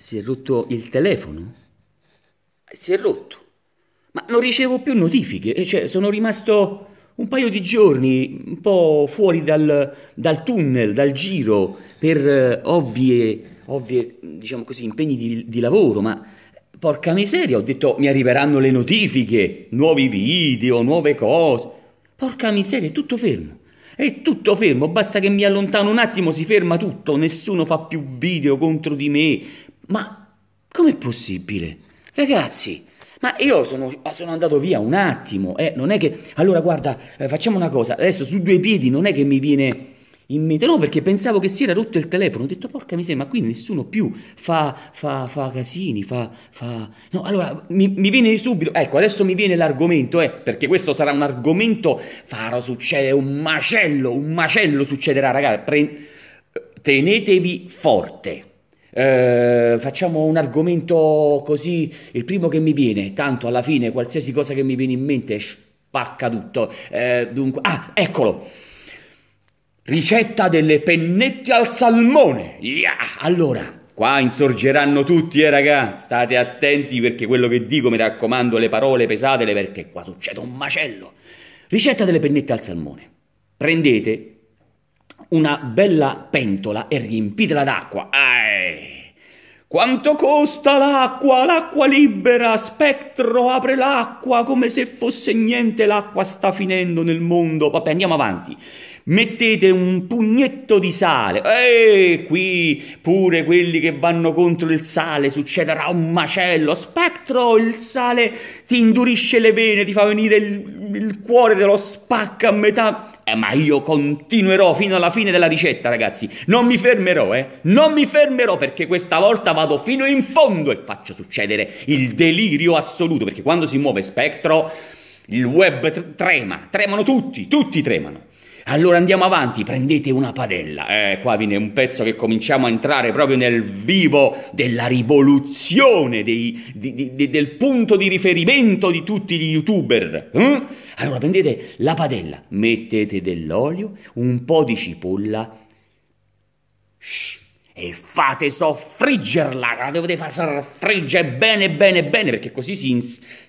si è rotto il telefono? Si è rotto. Ma non ricevo più notifiche, eh, cioè sono rimasto un paio di giorni un po' fuori dal, dal tunnel, dal giro, per eh, ovvie, ovvie diciamo così, impegni di, di lavoro, ma porca miseria, ho detto mi arriveranno le notifiche, nuovi video, nuove cose. Porca miseria, è tutto fermo. È tutto fermo, basta che mi allontano un attimo, si ferma tutto, nessuno fa più video contro di me, ma com'è possibile? Ragazzi, ma io sono, sono, andato via un attimo, eh, non è che... Allora guarda, eh, facciamo una cosa, adesso su due piedi non è che mi viene in mente, no perché pensavo che si era rotto il telefono, ho detto porca miseria, ma qui nessuno più fa, fa, fa casini, fa, fa... No, allora mi, mi, viene subito, ecco adesso mi viene l'argomento, eh, perché questo sarà un argomento, farò succedere un macello, un macello succederà ragazzi, Pre... tenetevi forte. Eh, facciamo un argomento così, il primo che mi viene, tanto alla fine qualsiasi cosa che mi viene in mente spacca tutto. Eh, dunque, ah, eccolo! Ricetta delle pennette al salmone. Yeah! Allora, qua insorgeranno tutti, eh raga, state attenti perché quello che dico, mi raccomando, le parole pesatele perché qua succede un macello. Ricetta delle pennette al salmone. Prendete una bella pentola e riempitela d'acqua. Ai. Quanto costa l'acqua? L'acqua libera, spettro, apre l'acqua come se fosse niente, l'acqua sta finendo nel mondo. Vabbè, andiamo avanti. Mettete un pugnetto di sale. E qui pure quelli che vanno contro il sale succederà un macello. Spettro, il sale ti indurisce le vene, ti fa venire il il cuore te lo spacca a metà. Eh, ma io continuerò fino alla fine della ricetta, ragazzi. Non mi fermerò, eh. Non mi fermerò perché questa volta vado fino in fondo e faccio succedere il delirio assoluto. Perché quando si muove Spectro, il web trema. Tremano tutti, tutti tremano. Allora andiamo avanti, prendete una padella. Eh, qua viene un pezzo che cominciamo a entrare proprio nel vivo della rivoluzione, dei, di, di, del punto di riferimento di tutti gli youtuber. Eh? Allora prendete la padella, mettete dell'olio, un po' di cipolla. Shh e fate soffriggerla, la dovete far soffriggere bene bene bene perché così si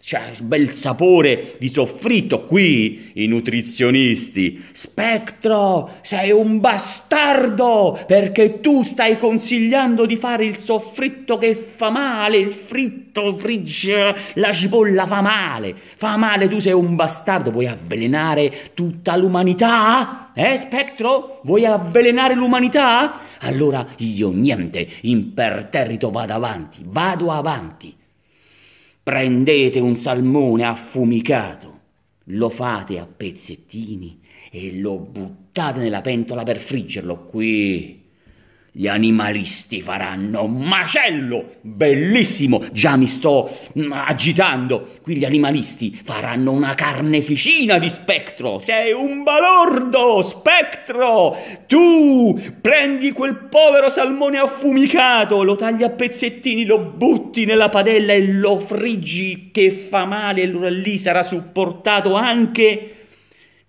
c'è un bel sapore di soffritto qui i nutrizionisti. Spectro, sei un bastardo perché tu stai consigliando di fare il soffritto che fa male, il fritto, frigge, la cipolla fa male. Fa male, tu sei un bastardo, vuoi avvelenare tutta l'umanità? Eh, Spectro? Vuoi avvelenare l'umanità? Allora io niente, imperterrito vado avanti, vado avanti. Prendete un salmone affumicato, lo fate a pezzettini e lo buttate nella pentola per friggerlo qui gli animalisti faranno un macello bellissimo, già mi sto mm, agitando. Qui gli animalisti faranno una carneficina di spettro. Sei un balordo, spettro! Tu prendi quel povero salmone affumicato, lo tagli a pezzettini, lo butti nella padella e lo friggi che fa male, allora lì sarà supportato anche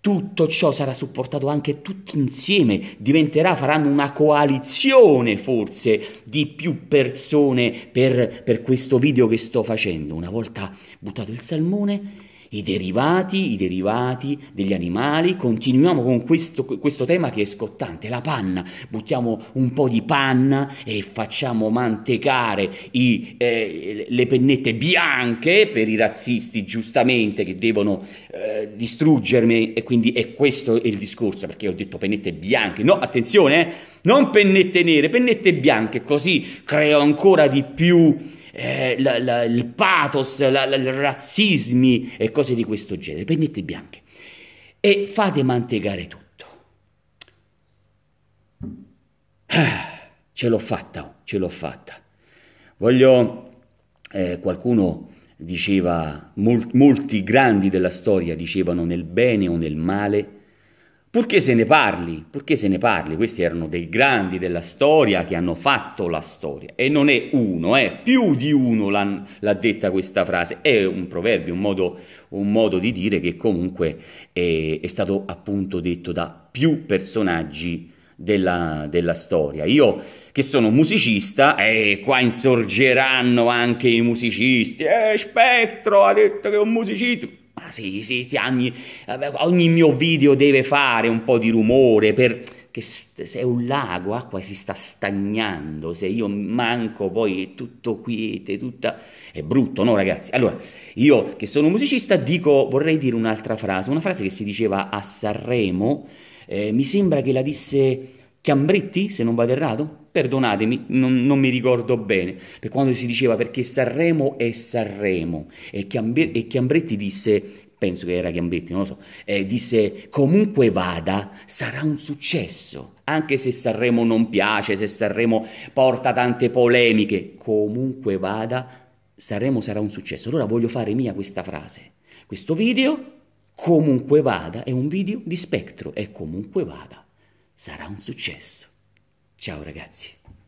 tutto ciò sarà supportato anche tutti insieme, diventerà, faranno una coalizione forse di più persone per, per questo video che sto facendo. Una volta buttato il salmone, i derivati, i derivati degli animali, continuiamo con questo, questo tema che è scottante, la panna, buttiamo un po' di panna e facciamo mantecare i, eh, le pennette bianche per i razzisti giustamente che devono eh, distruggermi e quindi è questo il discorso perché ho detto pennette bianche, no attenzione, eh, non pennette nere, pennette bianche così creo ancora di più eh, la, la, il pathos, la, il razzismi e cose di questo genere, pennette bianche. E fate mantegare tutto. Ah, ce l'ho fatta, oh, ce l'ho fatta. Voglio, eh, qualcuno diceva, molti grandi della storia dicevano nel bene o nel male, Purché se ne parli, purché se ne parli, questi erano dei grandi della storia che hanno fatto la storia e non è uno, è eh? più di uno l'ha detta questa frase, è un proverbio, un modo, un modo di dire che comunque è, è, stato appunto detto da più personaggi della, della storia. Io che sono musicista, e eh, qua insorgeranno anche i musicisti, eh, Spettro ha detto che è un musicista, sì, sì, sì, ogni, ogni mio video deve fare un po' di rumore per che se è un lago, acqua si sta stagnando, se io manco poi è tutto quiete, tutta... è brutto, no ragazzi? Allora, io che sono musicista dico, vorrei dire un'altra frase, una frase che si diceva a Sanremo, eh, mi sembra che la disse Chiambretti, se non vado errato, perdonatemi, non, non, mi ricordo bene, per quando si diceva perché Sanremo è Sanremo e, Chiambe, e Chiambretti disse, penso che era Chiambretti, non lo so, eh, disse comunque vada sarà un successo, anche se Sanremo non piace, se Sanremo porta tante polemiche, comunque vada Sanremo sarà un successo. Allora voglio fare mia questa frase, questo video comunque vada è un video di spettro e comunque vada sarà un successo. Ciao ragazzi.